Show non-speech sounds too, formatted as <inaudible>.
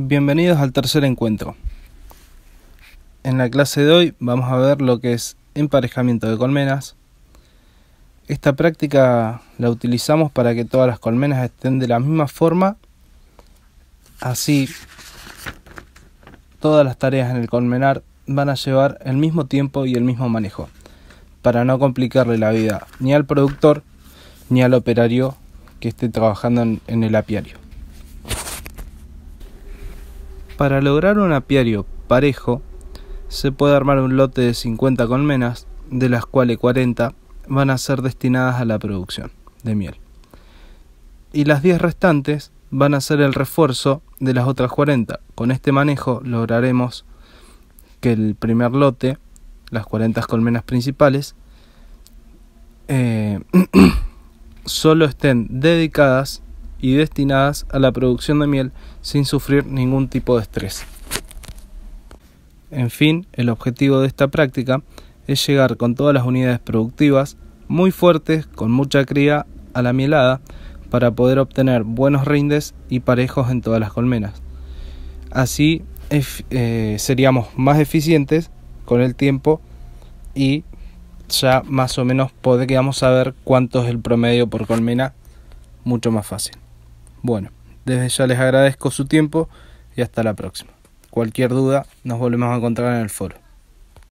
Bienvenidos al tercer encuentro. En la clase de hoy vamos a ver lo que es emparejamiento de colmenas. Esta práctica la utilizamos para que todas las colmenas estén de la misma forma. Así todas las tareas en el colmenar van a llevar el mismo tiempo y el mismo manejo, para no complicarle la vida ni al productor ni al operario que esté trabajando en, el apiario. Para lograr un apiario parejo, se puede armar un lote de 50 colmenas, de las cuales 40 van a ser destinadas a la producción de miel. Y las 10 restantes van a ser el refuerzo de las otras 40. Con este manejo lograremos que el primer lote, las 40 colmenas principales, eh, <clears throat> solo estén dedicadas y destinadas a la producción de miel sin sufrir ningún tipo de estrés. En fin, el objetivo de esta práctica es llegar con todas las unidades productivas muy fuertes, con mucha cría, a la mielada para poder obtener buenos rindes y parejos en todas las colmenas. Así eh, seríamos más eficientes con el tiempo y ya más o menos podríamos saber cuánto es el promedio por colmena mucho más fácil. Bueno, desde ya les agradezco su tiempo y hasta la próxima. Cualquier duda, nos volvemos a encontrar en el foro.